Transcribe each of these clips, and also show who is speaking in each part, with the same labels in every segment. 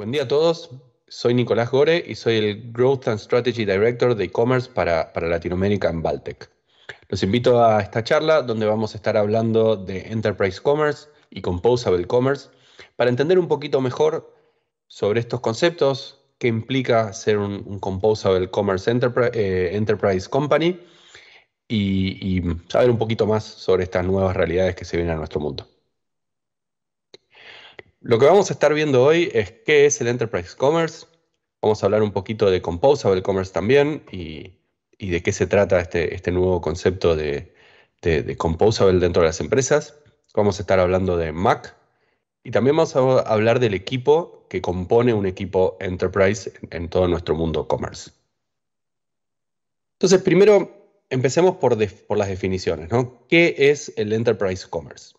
Speaker 1: Buen día a todos. Soy Nicolás Gore y soy el Growth and Strategy Director de e-commerce para, para Latinoamérica en Baltec. Los invito a esta charla donde vamos a estar hablando de Enterprise Commerce y Composable Commerce para entender un poquito mejor sobre estos conceptos, qué implica ser un, Composable Commerce Enterprise, eh, Enterprise Company y, y saber un poquito más sobre estas nuevas realidades que se vienen a nuestro mundo. Lo que vamos a estar viendo hoy es qué es el Enterprise Commerce. Vamos a hablar un poquito de Composable Commerce también y, de qué se trata este, este nuevo concepto de, Composable dentro de las empresas. Vamos a estar hablando de Mac y también vamos a hablar del equipo que compone un equipo Enterprise en, todo nuestro mundo Commerce. Entonces, primero empecemos por, las definiciones. ¿Qué es el Enterprise Commerce?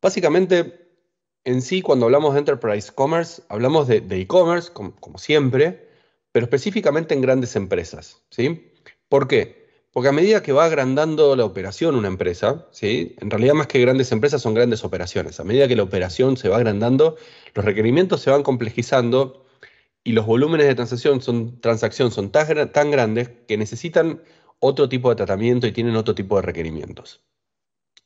Speaker 1: Básicamente, en sí, cuando hablamos de Enterprise Commerce, hablamos de e-commerce, como, siempre, pero específicamente en grandes empresas. ¿sí? ¿Por qué? Porque a medida que va agrandando la operación una empresa, ¿sí? en realidad más que grandes empresas son grandes operaciones. A medida que la operación se va agrandando, los requerimientos se van complejizando y los volúmenes de transacción son, tan grandes que necesitan otro tipo de tratamiento y tienen otro tipo de requerimientos.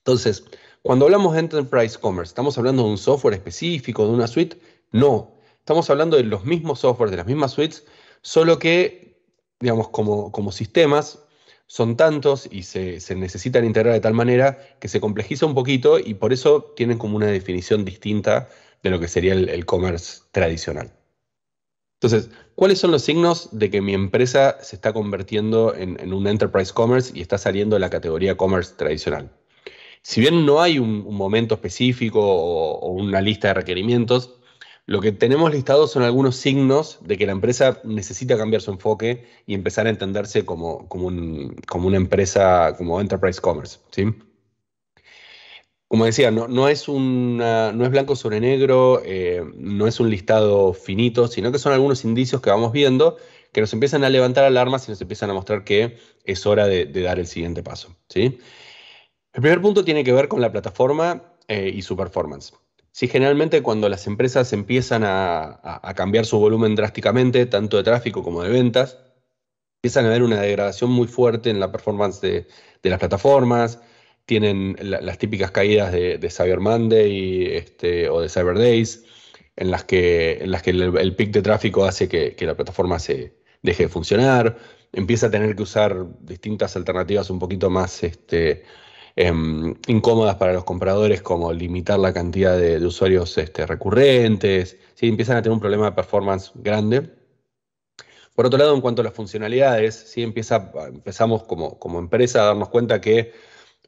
Speaker 1: Entonces, cuando hablamos de Enterprise Commerce, ¿estamos hablando de un software específico, de una suite? No, estamos hablando de los mismos software, de las mismas suites, solo que, digamos, como, sistemas son tantos y se, necesitan integrar de tal manera que se complejiza un poquito y por eso tienen como una definición distinta de lo que sería el, commerce tradicional. Entonces, ¿cuáles son los signos de que mi empresa se está convirtiendo en, en un enterprise commerce y está saliendo de la categoría commerce tradicional? si bien no hay un, momento específico o, una lista de requerimientos, lo que tenemos listados son algunos signos de que la empresa necesita cambiar su enfoque y empezar a entenderse como, una empresa, como enterprise commerce. ¿sí? Como decía, no, no, es es blanco sobre negro, eh, no es un listado finito, sino que son algunos indicios que vamos viendo que nos empiezan a levantar alarmas y nos empiezan a mostrar que es hora de, de dar el siguiente paso. ¿sí? El primer punto tiene que ver con la plataforma eh, y su performance. Si generalmente cuando las empresas empiezan a, cambiar su volumen drásticamente, tanto de tráfico como de ventas, empiezan a ver una degradación muy fuerte en la performance de, las plataformas, tienen las típicas caídas de, Cyber Monday este, o de Cyber Days, en las que, el, pic de tráfico hace que, la plataforma se deje de funcionar, empieza a tener que usar distintas alternativas un poquito más... Este, Em, incómodas para los compradores, como limitar la cantidad de, usuarios este, recurrentes, si empiezan a tener un problema de performance grande. Por otro lado, en cuanto a las funcionalidades, si Empieza, empezamos como, empresa a darnos cuenta que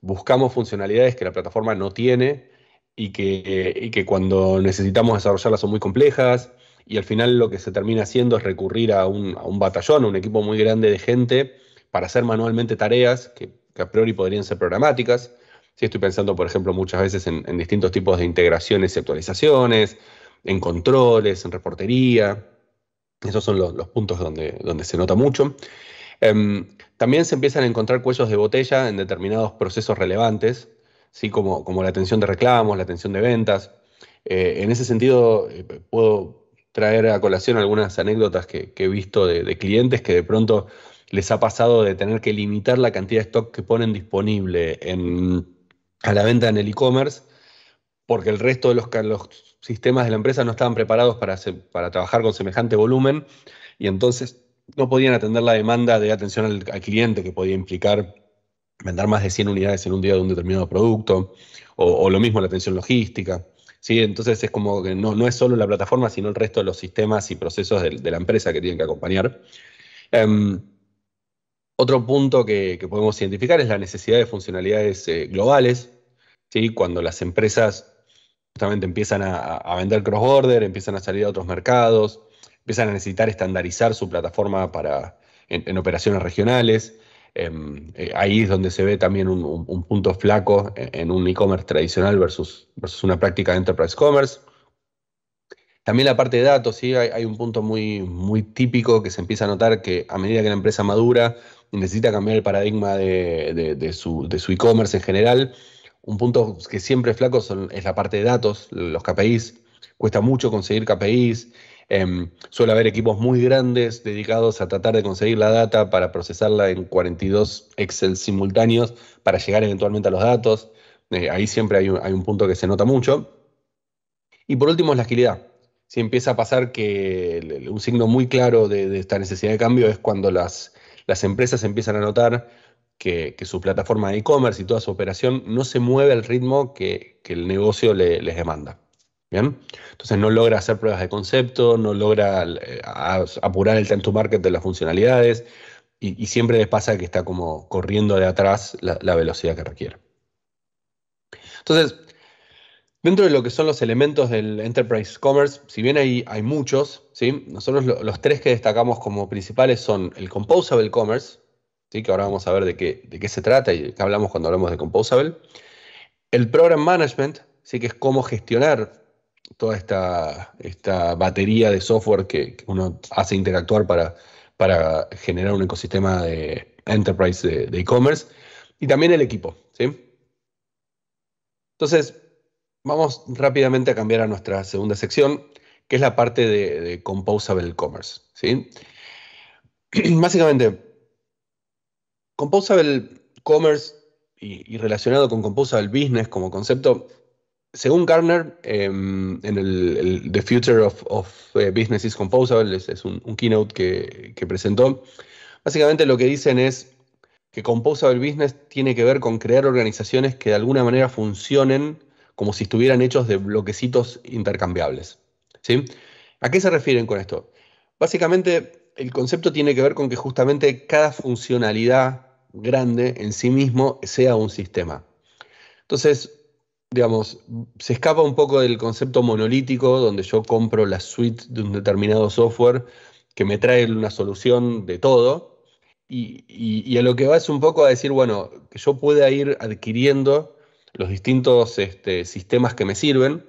Speaker 1: buscamos funcionalidades que la plataforma no tiene y que, cuando necesitamos desarrollarlas son muy complejas y al final lo que se termina haciendo es recurrir a un, a un batallón, a un equipo muy grande de gente para hacer manualmente tareas que que a priori podrían ser programáticas. Si estoy pensando, por ejemplo, muchas veces en, distintos tipos de integraciones y actualizaciones, en controles, en reportería. Esos son los, puntos donde, donde se nota mucho. Em, también se empiezan a encontrar cuellos de botella en determinados procesos relevantes, como, como la atención de reclamos, la atención de ventas. Eh, en ese sentido, eh, puedo traer a colación algunas anécdotas que, he visto de, clientes que de pronto les ha pasado de tener que limitar la cantidad de stock que ponen disponible en, a la venta en el e-commerce, porque el resto de los, sistemas de la empresa no estaban preparados para, trabajar con semejante volumen y entonces no podían atender la demanda de atención al, cliente que podía implicar vender más de 100 unidades en un día de un determinado producto, o, lo mismo la atención logística. ¿sí? Entonces es como que no, no, es solo la plataforma, sino el resto de los sistemas y procesos de, la empresa que tienen que acompañar. Em, otro punto que, podemos identificar es la necesidad de funcionalidades eh, globales. ¿sí? Cuando las empresas justamente empiezan a, vender cross-border, empiezan a salir a otros mercados, empiezan a necesitar estandarizar su plataforma para, en, operaciones regionales. Em, eh, ahí es donde se ve también un, punto flaco en, un e-commerce tradicional versus, una práctica de enterprise commerce. También la parte de datos, ¿sí? hay, hay, un punto muy, muy típico que se empieza a notar que a medida que la empresa madura, necesita cambiar el paradigma de, su e-commerce en general. Un punto que siempre es flaco es la parte de datos, los KPIs. Cuesta mucho conseguir KPIs. Em, suele haber equipos muy grandes dedicados a tratar de conseguir la data para procesarla en 42 Excel simultáneos para llegar eventualmente a los datos. Eh, ahí siempre hay un, punto que se nota mucho. Y por último es la agilidad si empieza a pasar que un signo muy claro de, esta necesidad de cambio es cuando las las empresas empiezan a notar que, su plataforma de e-commerce y toda su operación no se mueve al ritmo que, el negocio les demanda. ¿Bien? Entonces no logra hacer pruebas de concepto, no logra eh, apurar el time to market de las funcionalidades y, siempre les pasa que está como corriendo de atrás la, la velocidad que requiere. Entonces, Dentro de lo que son los elementos del Enterprise Commerce, si bien hay, hay muchos, ¿sí? nosotros los tres que destacamos como principales son el Composable Commerce, ¿sí? que ahora vamos a ver de qué, de qué se trata y de qué hablamos cuando hablamos de Composable, el Program Management, ¿sí? que es cómo gestionar toda esta, batería de software que, uno hace interactuar para, para generar un ecosistema de enterprise de e-commerce, y también el equipo. ¿sí? Entonces, Vamos rápidamente a cambiar a nuestra segunda sección, que es la parte de, Composable Commerce. ¿sí? Básicamente, Composable Commerce y, relacionado con Composable Business como concepto, según Garner, em, en el, The Future of, eh, Business is Composable, es, un, keynote que presentó, básicamente lo que dicen es que Composable Business tiene que ver con crear organizaciones que de alguna manera funcionen como si estuvieran hechos de bloquecitos intercambiables. ¿sí? ¿A qué se refieren con esto? Básicamente, el concepto tiene que ver con que justamente cada funcionalidad grande en sí mismo sea un sistema. Entonces, digamos, se escapa un poco del concepto monolítico, donde yo compro la suite de un determinado software que me trae una solución de todo, y, y, a lo que va es un poco a decir, bueno, que yo pueda ir adquiriendo los distintos este, sistemas que me sirven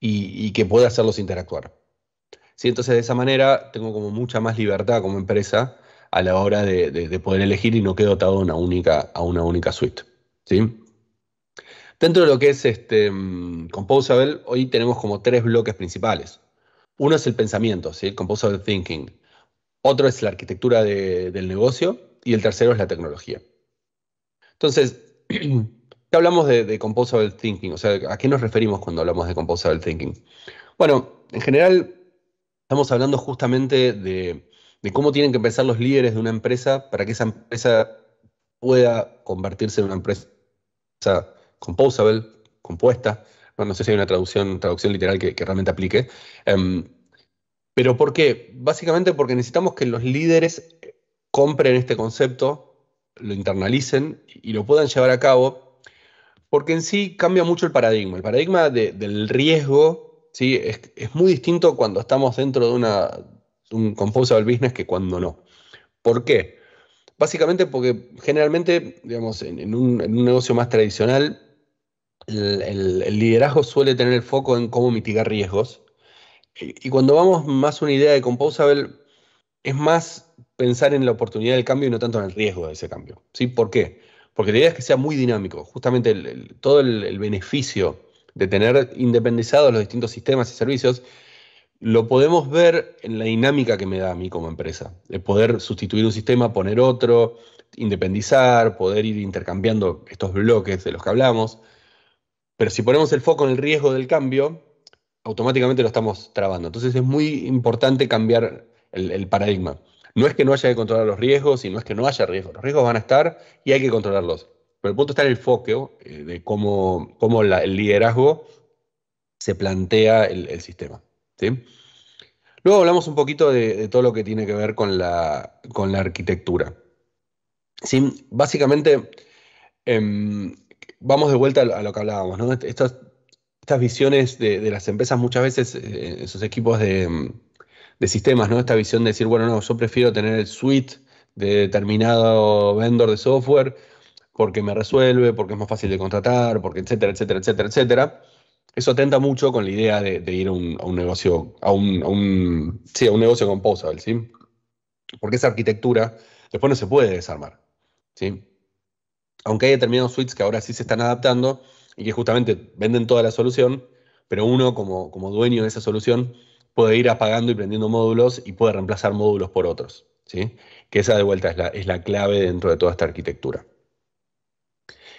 Speaker 1: y, que pueda hacerlos interactuar. Entonces de esa manera tengo como mucha más libertad como empresa a la hora de, poder elegir y no quedo atado a una única, a una única suite. ¿sí? Dentro de lo que es este, mm, Composable, hoy tenemos como tres bloques principales. Uno es el pensamiento, ¿sí? el Composable Thinking. Otro es la arquitectura del negocio y el tercero es la tecnología. Entonces, ¿Qué hablamos de, composable thinking? O sea, ¿a qué nos referimos cuando hablamos de composable thinking? Bueno, en general estamos hablando justamente de, cómo tienen que pensar los líderes de una empresa para que esa empresa pueda convertirse en una empresa composable, compuesta. No, sé si hay una traducción, literal que, realmente aplique. Em, pero ¿por qué? Básicamente porque necesitamos que los líderes compren este concepto, lo internalicen y lo puedan llevar a cabo porque en sí cambia mucho el paradigma. El paradigma del riesgo ¿sí? Es, muy distinto cuando estamos dentro de, una, un composable business que cuando no. ¿Por qué? Básicamente porque generalmente, digamos, en, un, negocio más tradicional, el, liderazgo suele tener el foco en cómo mitigar riesgos. Y, cuando vamos más a una idea de composable, es más pensar en la oportunidad del cambio y no tanto en el riesgo de ese cambio. ¿sí? ¿Por qué? Porque la idea es que sea muy dinámico. Justamente todo el, beneficio de tener independizados los distintos sistemas y servicios lo podemos ver en la dinámica que me da a mí como empresa. de poder sustituir un sistema, poner otro, independizar, poder ir intercambiando estos bloques de los que hablamos. Pero si ponemos el foco en el riesgo del cambio, automáticamente lo estamos trabando. Entonces es muy importante cambiar el paradigma. No es que no haya que controlar los riesgos y es que no haya riesgos. Los riesgos van a estar y hay que controlarlos. Pero el punto está en el foco eh, de cómo, el liderazgo se plantea el, sistema. Luego hablamos un poquito de, todo lo que tiene que ver con la, con la arquitectura. Básicamente, em, vamos de vuelta a lo que hablábamos. Estas, estas visiones de, las empresas muchas veces, eh, sus esos equipos de, de sistemas, ¿no? Esta visión de decir, bueno, no, yo prefiero tener el suite de determinado vendor de software porque me resuelve, porque es más fácil de contratar, porque etcétera, etcétera, etcétera, etcétera. Eso atenta mucho con la idea de, ir a un, negocio, a un, sí, a negocio composable, ¿sí? Porque esa arquitectura después no se puede desarmar, ¿sí? Aunque hay determinados suites que ahora sí se están adaptando y que justamente venden toda la solución, pero uno como, como dueño de esa solución puede ir apagando y prendiendo módulos y puede reemplazar módulos por otros. ¿sí? Que esa de vuelta es la, clave dentro de toda esta arquitectura.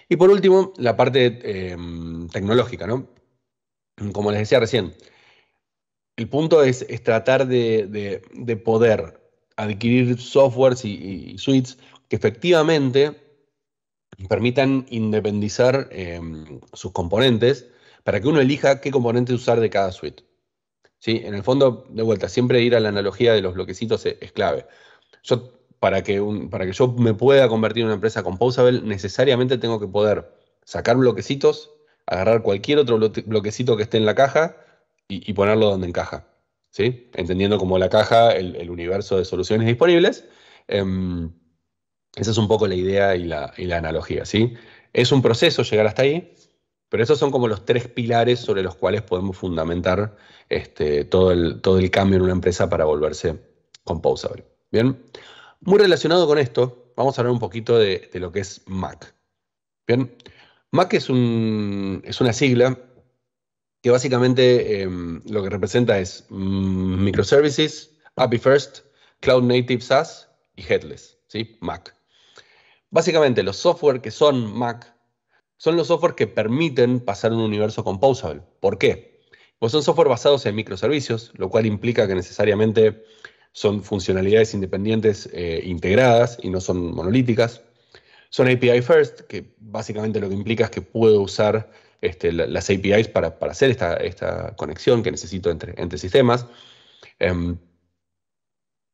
Speaker 1: Y por último, la parte em, tecnológica, ¿no? Como les decía recién, el punto es, tratar de, poder adquirir softwares y, suites que efectivamente permitan independizar em, sus componentes para que uno elija qué componente usar de cada suite. En el fondo, de vuelta, siempre ir a la analogía de los bloquecitos es, clave. Yo, para que, para que yo me pueda convertir en una empresa composable, necesariamente tengo que poder sacar bloquecitos, agarrar cualquier otro bloquecito que esté en la caja y, ponerlo donde encaja. ¿sí? Entendiendo como la caja, el, universo de soluciones disponibles. Em, esa es un poco la idea y la, analogía. ¿sí? Es un proceso llegar hasta ahí, pero esos son como los tres pilares sobre los cuales podemos fundamentar este, todo, el, todo el cambio en una empresa para volverse composable. Bien, muy relacionado con esto, vamos a hablar un poquito de, lo que es MAC. Bien, MAC es, es una sigla que básicamente em, lo que representa es mm, microservices, API First, Cloud Native SaaS y Headless, ¿sí? MAC. Básicamente los software que son Mac son los software que permiten pasar un universo composable. ¿Por qué? Pues son software basados en microservicios, lo cual implica que necesariamente son funcionalidades independientes eh, integradas y no son monolíticas. Son API first, que básicamente lo que implica es que puedo usar este, las APIs para, hacer esta, conexión que necesito entre, entre sistemas. Em,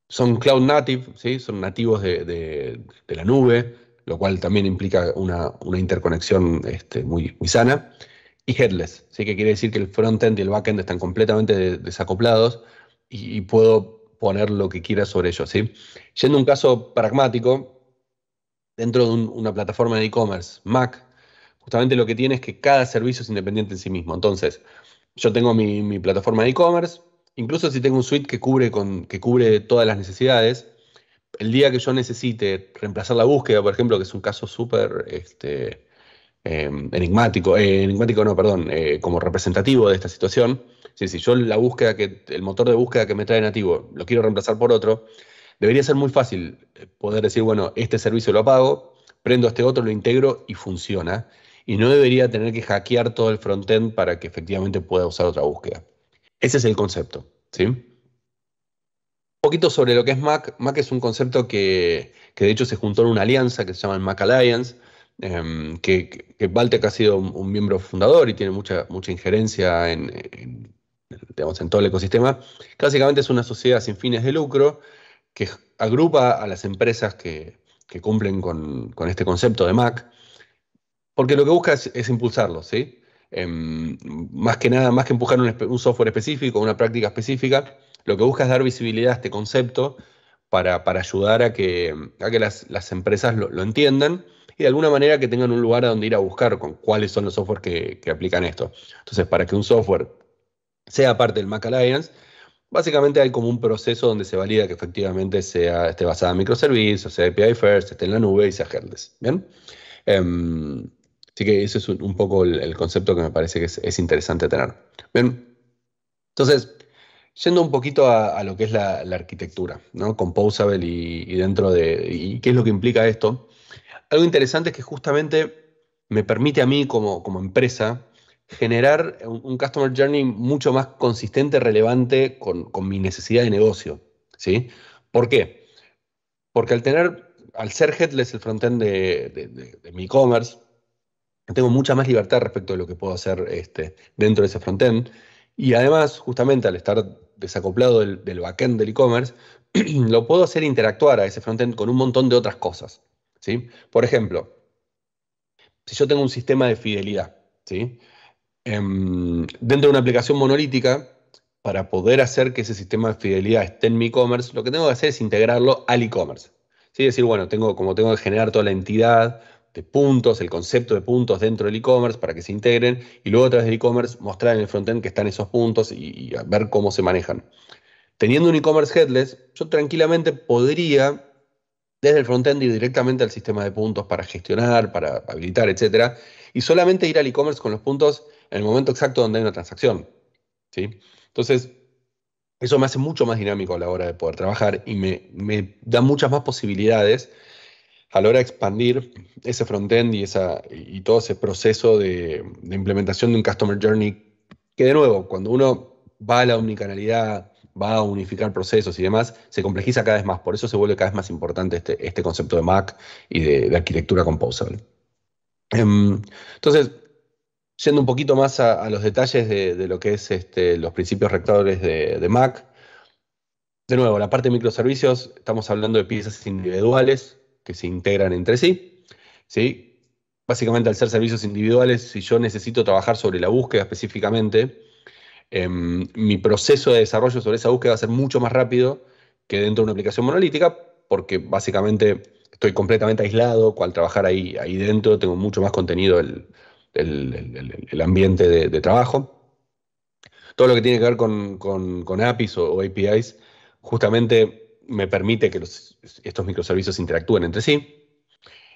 Speaker 1: son cloud native, ¿sí? son nativos de, de la nube, lo cual también implica una, interconexión este, muy, muy sana, y headless, ¿sí? que quiere decir que el frontend y el backend están completamente desacoplados y, puedo poner lo que quiera sobre ellos. ¿sí? Yendo a un caso pragmático, dentro de una plataforma de e-commerce, Mac, justamente lo que tiene es que cada servicio es independiente en sí mismo. Entonces, yo tengo mi, plataforma de e-commerce, incluso si tengo un suite que cubre, con, que cubre todas las necesidades, el día que yo necesite reemplazar la búsqueda, por ejemplo, que es un caso súper este, em, enigmático, eh, enigmático no, perdón, eh, como representativo de esta situación, si, yo la búsqueda que, el motor de búsqueda que me trae nativo lo quiero reemplazar por otro, debería ser muy fácil eh, poder decir, bueno, este servicio lo apago, prendo este otro, lo integro y funciona. Y no debería tener que hackear todo el frontend para que efectivamente pueda usar otra búsqueda. Ese es el concepto, ¿sí? Un poquito sobre lo que es Mac. Mac es un concepto que, de hecho se juntó en una alianza que se llama Mac Alliance, em, que, que ha sido un, miembro fundador y tiene mucha, mucha injerencia en, digamos, en todo el ecosistema. Básicamente es una sociedad sin fines de lucro que agrupa a las empresas que, cumplen con, este concepto de Mac, porque lo que busca es, impulsarlo, ¿sí? Em, más que nada, más que empujar un, un software específico, una práctica específica, lo que busca es dar visibilidad a este concepto para, ayudar a que, las, empresas lo, entiendan y de alguna manera que tengan un lugar a donde ir a buscar con cuáles son los softwares que, aplican esto. Entonces, para que un software sea parte del Mac Alliance, Básicamente hay como un proceso donde se valida que efectivamente sea, esté basada en microservicios, sea API first, esté en la nube y sea headless. ¿Bien? Em, así que ese es un, poco el, concepto que me parece que es, es interesante tener. ¿Bien? Entonces, Yendo un poquito a, lo que es la, arquitectura, ¿no? Composable y, y dentro de. y qué es lo que implica esto. Algo interesante es que justamente me permite a mí como, empresa generar un, customer journey mucho más consistente, relevante con, mi necesidad de negocio. ¿sí? ¿Por qué? Porque al tener, al ser headless el frontend de, de, mi e-commerce, tengo mucha más libertad respecto de lo que puedo hacer este, dentro de ese frontend. Y además, justamente al estar desacoplado del, backend del e-commerce, lo puedo hacer interactuar a ese frontend con un montón de otras cosas. ¿sí? Por ejemplo, si yo tengo un sistema de fidelidad, ¿sí? Em, dentro de una aplicación monolítica, para poder hacer que ese sistema de fidelidad esté en mi e-commerce, lo que tengo que hacer es integrarlo al e-commerce. ¿sí? Decir, bueno, tengo, como tengo que generar toda la entidad, de puntos, el concepto de puntos dentro del e-commerce para que se integren y luego a través del e-commerce mostrar en el frontend que están esos puntos y, ver cómo se manejan. Teniendo un e-commerce headless, yo tranquilamente podría desde el frontend ir directamente al sistema de puntos para gestionar, para habilitar, etcétera, y solamente ir al e-commerce con los puntos en el momento exacto donde hay una transacción. ¿sí? Entonces, eso me hace mucho más dinámico a la hora de poder trabajar y me, me da muchas más posibilidades a la hora de expandir ese frontend y, esa, y todo ese proceso de, implementación de un Customer Journey, que de nuevo, cuando uno va a la omnicanalidad, va a unificar procesos y demás, se complejiza cada vez más. Por eso se vuelve cada vez más importante este, este concepto de Mac y de, arquitectura composable. Em, entonces, yendo un poquito más a, los detalles de, lo que es este, los principios rectores de Mac, de nuevo, la parte de microservicios, estamos hablando de piezas individuales, que se integran entre sí. Básicamente al ser servicios individuales, si yo necesito trabajar sobre la búsqueda específicamente, em, mi proceso de desarrollo sobre esa búsqueda va a ser mucho más rápido que dentro de una aplicación monolítica, porque básicamente estoy completamente aislado, cual trabajar ahí, ahí dentro, tengo mucho más contenido el, ambiente de, trabajo. Todo lo que tiene que ver con, APIs o APIs, justamente me permite que estos microservicios interactúen entre sí.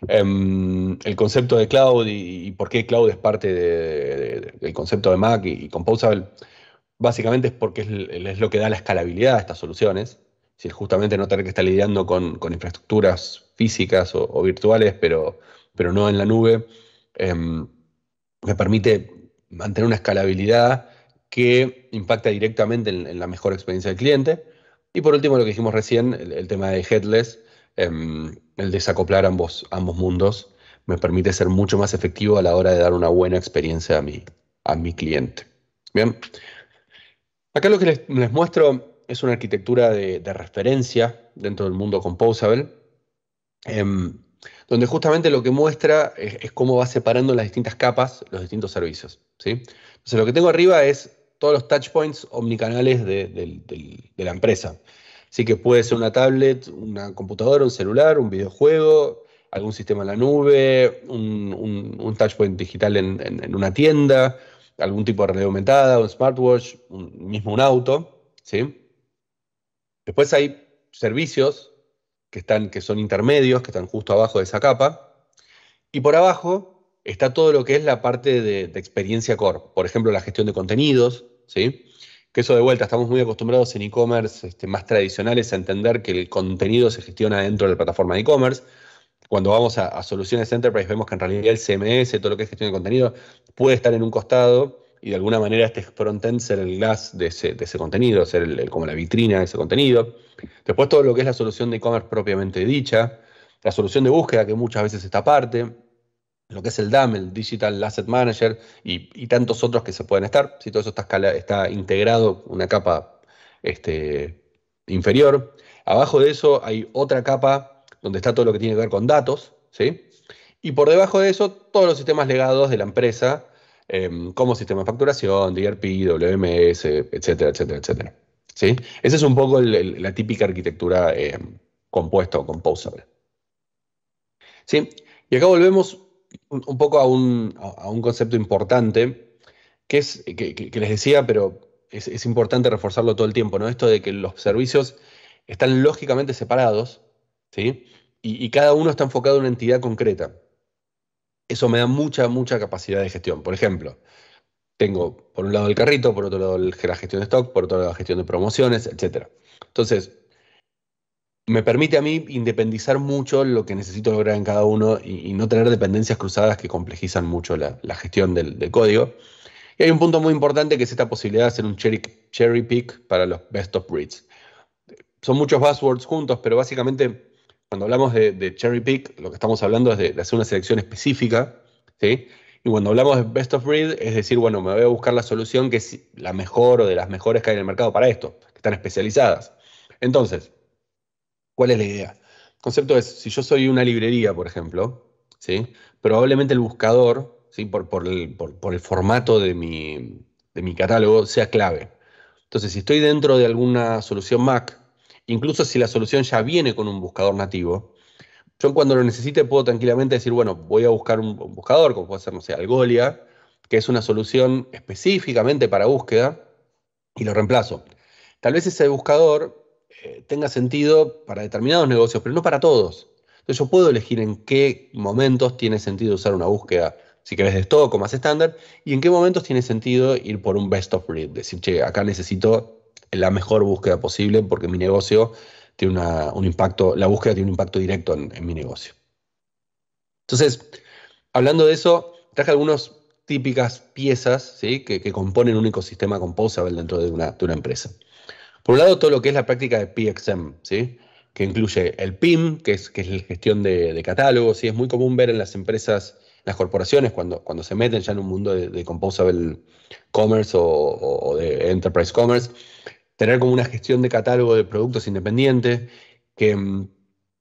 Speaker 1: Em, el concepto de cloud y, por qué cloud es parte del concepto de Mac y, Composable, básicamente es porque es, lo que da la escalabilidad a estas soluciones. Es justamente no tener que estar lidiando con, infraestructuras físicas o, virtuales, pero, pero, no en la nube, em, me permite mantener una escalabilidad que impacta directamente en la mejor experiencia del cliente y por último, lo que dijimos recién, el, tema de Headless, em, el desacoplar ambos, ambos mundos, me permite ser mucho más efectivo a la hora de dar una buena experiencia a mi, a mi cliente. Bien. Acá lo que les, muestro es una arquitectura de, referencia dentro del mundo composable, em, donde justamente lo que muestra es, cómo va separando las distintas capas, los distintos servicios. ¿sí? Entonces, lo que tengo arriba es todos los touchpoints omnicanales de, la empresa. Así que puede ser una tablet, una computadora, un celular, un videojuego, algún sistema en la nube, un, touchpoint digital en, una tienda, algún tipo de realidad aumentada, un smartwatch, mismo un auto. ¿sí? Después hay servicios que, están, que son intermedios, que están justo abajo de esa capa. Y por abajo está todo lo que es la parte de, de, experiencia core. Por ejemplo, la gestión de contenidos, ¿sí? Que eso de vuelta, estamos muy acostumbrados en e-commerce este, más tradicionales a entender que el contenido se gestiona dentro de la plataforma de e-commerce. Cuando vamos a, soluciones enterprise vemos que en realidad el CMS, todo lo que es gestión de contenido, puede estar en un costado y de alguna manera este frontend ser el glass de ese, contenido, ser como la vitrina de ese contenido. Después todo lo que es la solución de e-commerce propiamente dicha, la solución de búsqueda que muchas veces está aparte, lo que es el DAM, el Digital Asset Manager y, tantos otros que se pueden estar. Si todo eso está, está integrado, una capa este, inferior. Abajo de eso hay otra capa donde está todo lo que tiene que ver con datos, ¿sí? Y por debajo de eso, todos los sistemas legados de la empresa, em, como sistema de facturación, DRP, WMS, etcétera, etcétera, etcétera. ¿Sí? Esa es un poco la típica arquitectura em, compuesta o composable. ¿Sí? Y acá volvemos un, poco a un, a un, concepto importante, que, es, que, les decía, pero es, importante reforzarlo todo el tiempo, ¿no? Esto de que los servicios están lógicamente separados, ¿sí? Y, y cada uno está enfocado en una entidad concreta. Eso me da mucha, mucha capacidad de gestión. Por ejemplo, tengo por un lado el carrito, por otro lado la gestión de stock, por otro lado la gestión de promociones, etc. Entonces, me permite a mí independizar mucho lo que necesito lograr en cada uno y, no tener dependencias cruzadas que complejizan mucho la, gestión del, código. Y hay un punto muy importante que es esta posibilidad de hacer un cherry, cherry pick para los best of breeds. Son muchos buzzwords juntos, pero básicamente cuando hablamos de, cherry pick, lo que estamos hablando es de, hacer una selección específica, ¿sí? Y cuando hablamos de best of breed, es decir, bueno, me voy a buscar la solución que es la mejor o de las mejores que hay en el mercado para esto, que están especializadas. Entonces, ¿Cuál es la idea? El concepto es, si yo soy una librería, por ejemplo, ¿sí? probablemente el buscador, ¿sí? por, el, formato de mi, catálogo, sea clave. Entonces, si estoy dentro de alguna solución Mac, incluso si la solución ya viene con un buscador nativo, yo cuando lo necesite puedo tranquilamente decir, bueno, voy a buscar un, un buscador, como puede ser, no sé, Algolia, que es una solución específicamente para búsqueda, y lo reemplazo. Tal vez ese buscador eh, tenga sentido para determinados negocios, pero no para todos. Entonces yo puedo elegir en qué momentos tiene sentido usar una búsqueda, si querés de stock o más estándar, y en qué momentos tiene sentido ir por un best of breed, decir, che, acá necesito la mejor búsqueda posible porque mi negocio tiene un impacto, la búsqueda tiene un impacto directo en, mi negocio. Entonces, hablando de eso, traje algunas típicas piezas ¿sí? que, componen un ecosistema composable dentro de de una empresa. Por un lado, todo lo que es la práctica de PXM, ¿sí? que incluye el PIM, que es, la gestión de, catálogos. Es muy común ver en las empresas, las corporaciones, cuando, se meten ya en un mundo de, Composable Commerce o, de Enterprise Commerce, tener como una gestión de catálogo de productos independiente, que mm,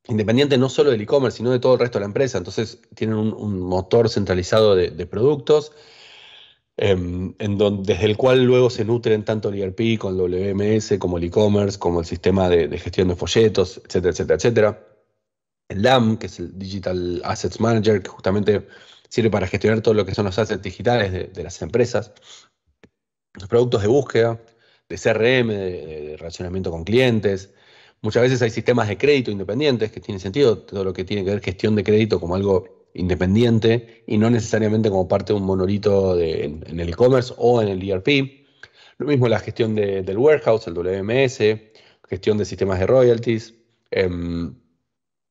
Speaker 1: independiente no solo del e-commerce, sino de todo el resto de la empresa. Entonces tienen un, motor centralizado de productos Em, en donde, desde el cual luego se nutren tanto el ERP con WMS como el e-commerce, como el sistema de, gestión de folletos, etcétera, etcétera, etcétera. El DAM, que es el Digital Assets Manager, que justamente sirve para gestionar todo lo que son los assets digitales de, las empresas, los productos de búsqueda, de CRM, de, de, relacionamiento con clientes. Muchas veces hay sistemas de crédito independientes que tienen sentido, todo lo que tiene que ver gestión de crédito como algo independiente y no necesariamente como parte de un monolito en, el e-commerce o en el ERP. Lo mismo la gestión del warehouse, el WMS, gestión de sistemas de royalties, em,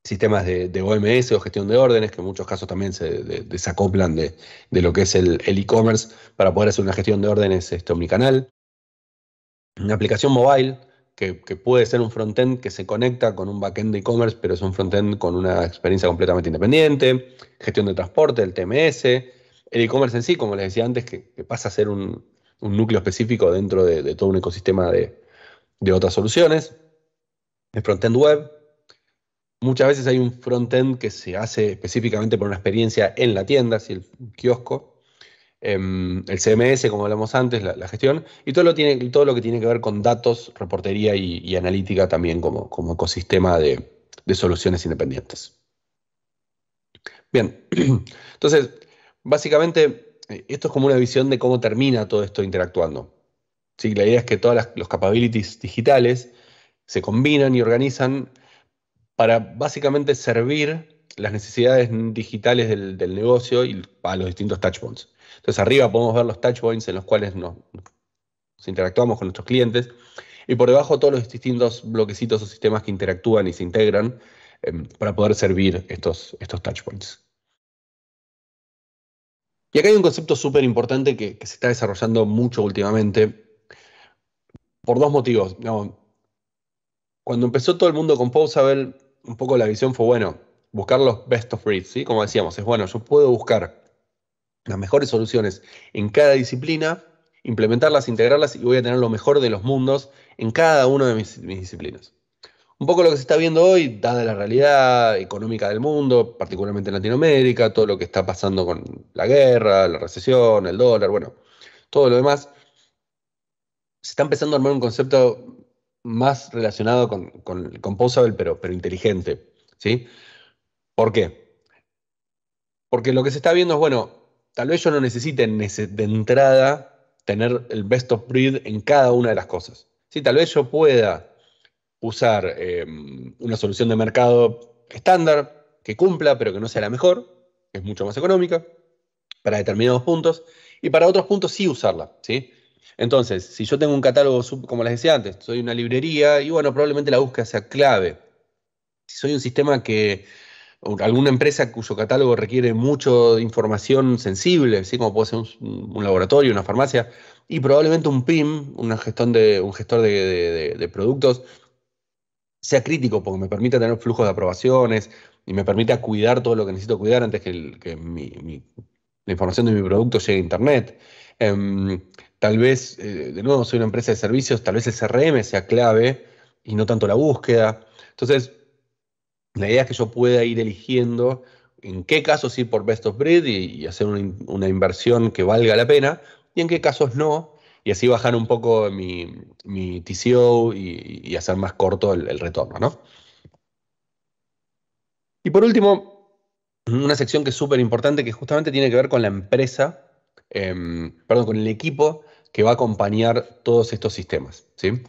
Speaker 1: sistemas de, OMS o gestión de órdenes, que en muchos casos también se desacoplan de, lo que es el e-commerce para poder hacer una gestión de órdenes este, omnicanal. Una aplicación mobile, que, puede ser un frontend que se conecta con un backend de e-commerce, pero es un frontend con una experiencia completamente independiente, gestión de transporte, el TMS, el e-commerce en sí, como les decía antes, que, pasa a ser un, núcleo específico dentro de, todo un ecosistema de, otras soluciones, el frontend web. Muchas veces hay un frontend que se hace específicamente por una experiencia en la tienda, si el kiosco, Em, el CMS, como hablamos antes, la, gestión, y todo lo, tiene, todo lo que tiene que ver con datos, reportería y, analítica también como, como ecosistema de, soluciones independientes. Bien, entonces, básicamente, eh, esto es como una visión de cómo termina todo esto interactuando. La idea es que todas los capabilities digitales se combinan y organizan para básicamente servir las necesidades digitales del, del negocio y para los distintos touchpoints. Entonces arriba podemos ver los touchpoints en los cuales nos, interactuamos con nuestros clientes y por debajo todos los distintos bloquecitos o sistemas que interactúan y se integran em, para poder servir estos, estos touchpoints. Y acá hay un concepto súper importante que, se está desarrollando mucho últimamente por dos motivos. cuando empezó todo el mundo con ver un poco la visión fue, bueno, buscar los best of breed, ¿sí? Como decíamos, es bueno, yo puedo buscar las mejores soluciones en cada disciplina, implementarlas, integrarlas y voy a tener lo mejor de los mundos en cada una de mis, disciplinas. Un poco lo que se está viendo hoy, dada la realidad económica del mundo, particularmente en Latinoamérica, todo lo que está pasando con la guerra, la recesión, el dólar, bueno, todo lo demás, se está empezando a armar un concepto más relacionado con, con el pero, pero inteligente. ¿sí? ¿Por qué? Porque lo que se está viendo es, bueno, tal vez yo no necesite de entrada tener el best of breed en cada una de las cosas. tal vez yo pueda usar em, una solución de mercado estándar que cumpla, pero que no sea la mejor, es mucho más económica, para determinados puntos, y para otros puntos sí usarla. Entonces, si yo tengo un catálogo, como les decía antes, soy una librería y bueno, probablemente la búsqueda sea clave. Si soy un sistema que alguna empresa cuyo catálogo requiere de información sensible, como puede ser un, laboratorio, una farmacia, y probablemente un PIM, una gestión de, un gestor de, productos, sea crítico porque me permita tener flujos de aprobaciones y me permita cuidar todo lo que necesito cuidar antes que, la información de mi producto llegue a Internet. Em, tal vez, eh, de nuevo, soy una empresa de servicios, tal vez el CRM sea clave y no tanto la búsqueda. Entonces, la idea es que yo pueda ir eligiendo en qué casos ir por best of breed y, hacer una, inversión que valga la pena y en qué casos no. Y así bajar un poco mi, mi TCO y, hacer más corto el, retorno, ¿no? Y por último, una sección que es súper importante que justamente tiene que ver con la empresa, em, perdón, con el equipo que va a acompañar todos estos sistemas, ¿sí?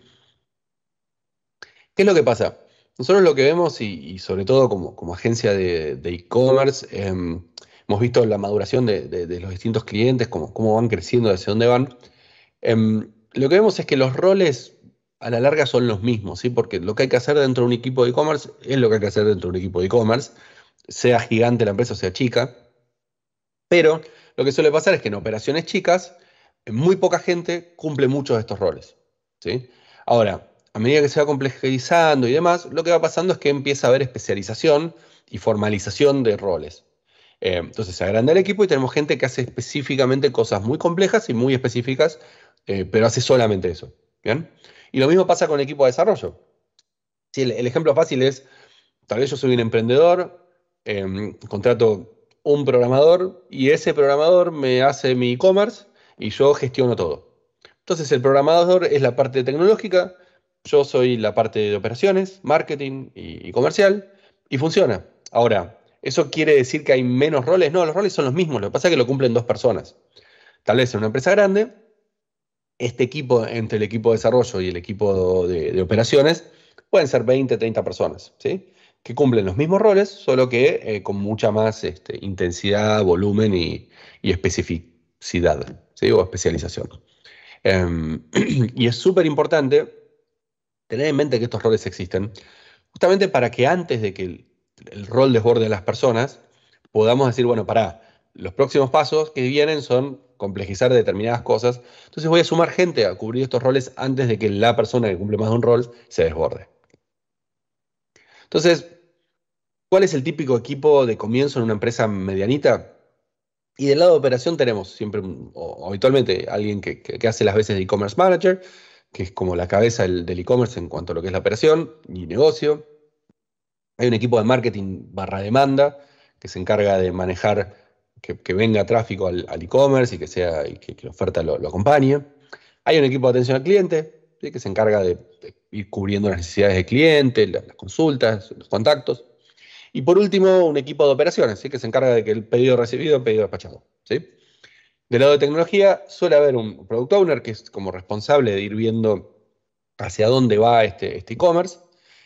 Speaker 1: ¿Qué es lo que pasa? Nosotros lo que vemos, y, sobre todo como, agencia de e-commerce, em, hemos visto la maduración de, los distintos clientes, cómo, van creciendo, hacia dónde van. Em, lo que vemos es que los roles a la larga son los mismos, ¿sí? porque lo que hay que hacer dentro de un equipo de e-commerce es lo que hay que hacer dentro de un equipo de e-commerce, sea gigante la empresa o sea chica. Pero lo que suele pasar es que en operaciones chicas, muy poca gente cumple muchos de estos roles. ¿sí? Ahora, a medida que se va complejizando y demás, lo que va pasando es que empieza a haber especialización y formalización de roles. Eh, entonces se agranda el equipo y tenemos gente que hace específicamente cosas muy complejas y muy específicas, eh, pero hace solamente eso. Y lo mismo pasa con el equipo de desarrollo. el, ejemplo fácil es, tal vez yo soy un emprendedor, em, contrato un programador y ese programador me hace mi e-commerce y yo gestiono todo. Entonces el programador es la parte tecnológica, yo soy la parte de operaciones, marketing y, comercial, y funciona. Ahora, ¿eso quiere decir que hay menos roles? No, los roles son los mismos, lo que pasa es que lo cumplen dos personas. Tal vez en una empresa grande, este equipo, entre el equipo de desarrollo y el equipo de, operaciones, pueden ser 20, 30 personas, ¿sí? que cumplen los mismos roles, solo que eh, con mucha más este, intensidad, volumen y, especificidad, o especialización. Em, y es súper importante tener en mente que estos roles existen, justamente para que antes de que el, rol desborde a las personas, podamos decir, bueno, para los próximos pasos que vienen son complejizar determinadas cosas, entonces voy a sumar gente a cubrir estos roles antes de que la persona que cumple más de un rol se desborde. Entonces, ¿cuál es el típico equipo de comienzo en una empresa medianita? Y del lado de operación tenemos siempre o habitualmente alguien que hace las veces de e-commerce manager, que es como la cabeza del e-commerce en cuanto a lo que es la operación y negocio. Hay un equipo de marketing barra demanda que se encarga de manejar que, venga tráfico al, e-commerce y que sea y que, la oferta lo, acompañe. Hay un equipo de atención al cliente que se encarga de, ir cubriendo las necesidades del cliente, las, consultas, los contactos. Y por último, un equipo de operaciones que se encarga de que el pedido recibido, el pedido despachado. ¿sí? Del lado de tecnología suele haber un product owner que es como responsable de ir viendo hacia dónde va este, este e-commerce,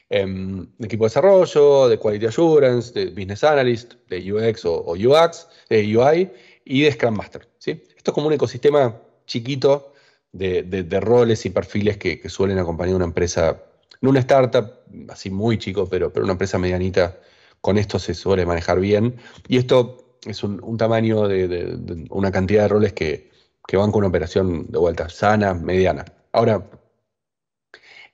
Speaker 1: este equipo de desarrollo, de quality assurance, de business analyst, de UX o, UX, de UI y de Scrum Master. ¿sí? Esto es como un ecosistema chiquito de, roles y perfiles que, suelen acompañar una empresa, no una startup, así muy chico, pero, pero una empresa medianita, con esto se suele manejar bien. Y esto es un, tamaño de, una cantidad de roles que, van con una operación de vuelta sana, mediana. Ahora,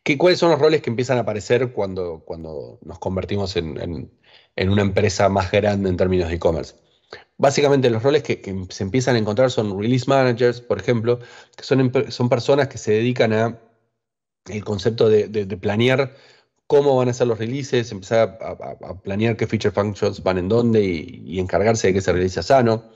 Speaker 1: ¿qué, ¿cuáles son los roles que empiezan a aparecer cuando, cuando nos convertimos en, en, una empresa más grande en términos de e-commerce? Básicamente los roles que, se empiezan a encontrar son release managers, por ejemplo, que son, son personas que se dedican a el concepto de planear cómo van a ser los releases, empezar a, planear qué feature functions van en dónde y, encargarse de que se release sano.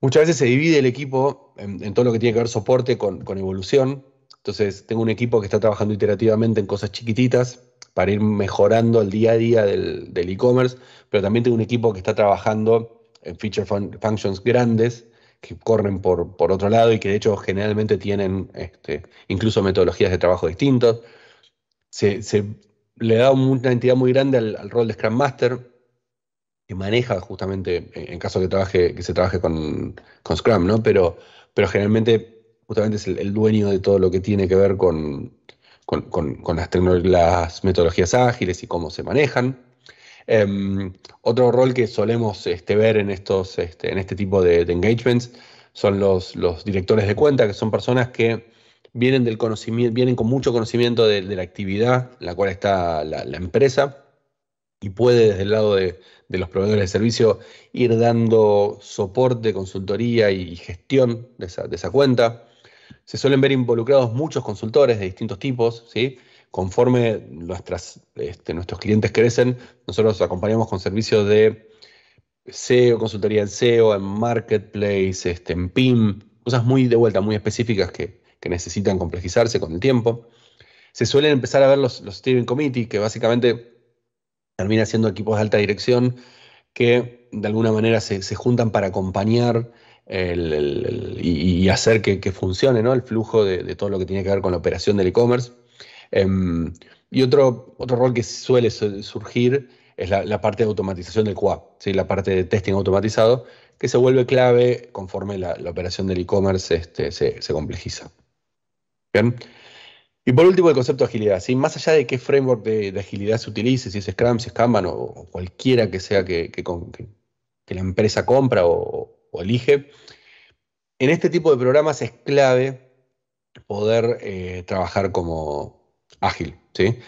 Speaker 1: Muchas veces se divide el equipo en, todo lo que tiene que ver soporte con, evolución. Entonces, tengo un equipo que está trabajando iterativamente en cosas chiquititas para ir mejorando el día a día del e-commerce, pero también tengo un equipo que está trabajando en feature functions grandes que corren por, otro lado y que de hecho generalmente tienen este, incluso metodologías de trabajo distintas se, le da una entidad muy grande al, rol de Scrum Master, que maneja justamente, eh, en caso que, trabaje, que se trabaje con, Scrum, ¿no? Pero, pero generalmente justamente es el, dueño de todo lo que tiene que ver con, con, las, metodologías ágiles y cómo se manejan. Em, otro rol que solemos este, ver en, estos, este, en este tipo de, engagements son los, directores de cuenta, que son personas que vienen del vienen con mucho conocimiento de, la actividad en la cual está la, empresa y puede desde el lado de, los proveedores de servicio ir dando soporte, consultoría y gestión de esa, cuenta. Se suelen ver involucrados muchos consultores de distintos tipos, ¿sí? Conforme nuestras, este, nuestros clientes crecen, nosotros acompañamos con servicios de SEO, consultoría en SEO, en Marketplace, este, en PIM, cosas muy de vuelta, muy específicas que, que necesitan complejizarse con el tiempo. Se suelen empezar a ver los, steering committee, que básicamente termina siendo equipos de alta dirección que de alguna manera se, juntan para acompañar y, hacer que, funcione ¿no? el flujo de, todo lo que tiene que ver con la operación del e-commerce. Em, y otro, otro rol que suele surgir es la, parte de automatización del QA, ¿sí? la parte de testing automatizado, que se vuelve clave conforme la, operación del e-commerce este, se, complejiza. Bien. Y por último, el concepto de agilidad. Más allá de qué framework de, agilidad se utilice, si es Scrum, si es Kanban o, cualquiera que sea que, la empresa compra o, elige, en este tipo de programas es clave poder eh, trabajar como ágil. ¿sí?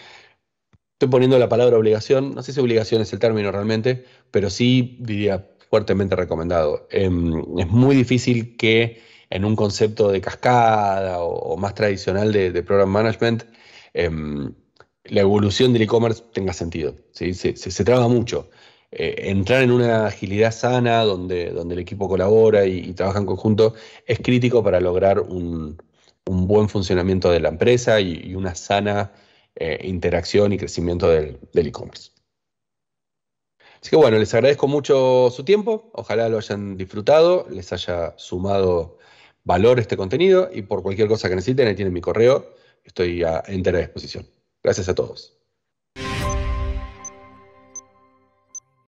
Speaker 1: Estoy poniendo la palabra obligación, no sé si obligación es el término realmente, pero sí diría fuertemente recomendado. Em, es muy difícil que en un concepto de cascada o, más tradicional de, program management, em, la evolución del e-commerce tenga sentido. Se, trabaja mucho. Eh, entrar en una agilidad sana donde, donde el equipo colabora y, trabaja en conjunto es crítico para lograr un, buen funcionamiento de la empresa y, una sana eh, interacción y crecimiento del e-commerce. Así que bueno, les agradezco mucho su tiempo, ojalá lo hayan disfrutado, les haya sumado Valor este contenido y por cualquier cosa que necesiten, ahí tienen mi correo, estoy a entera disposición. Gracias a todos.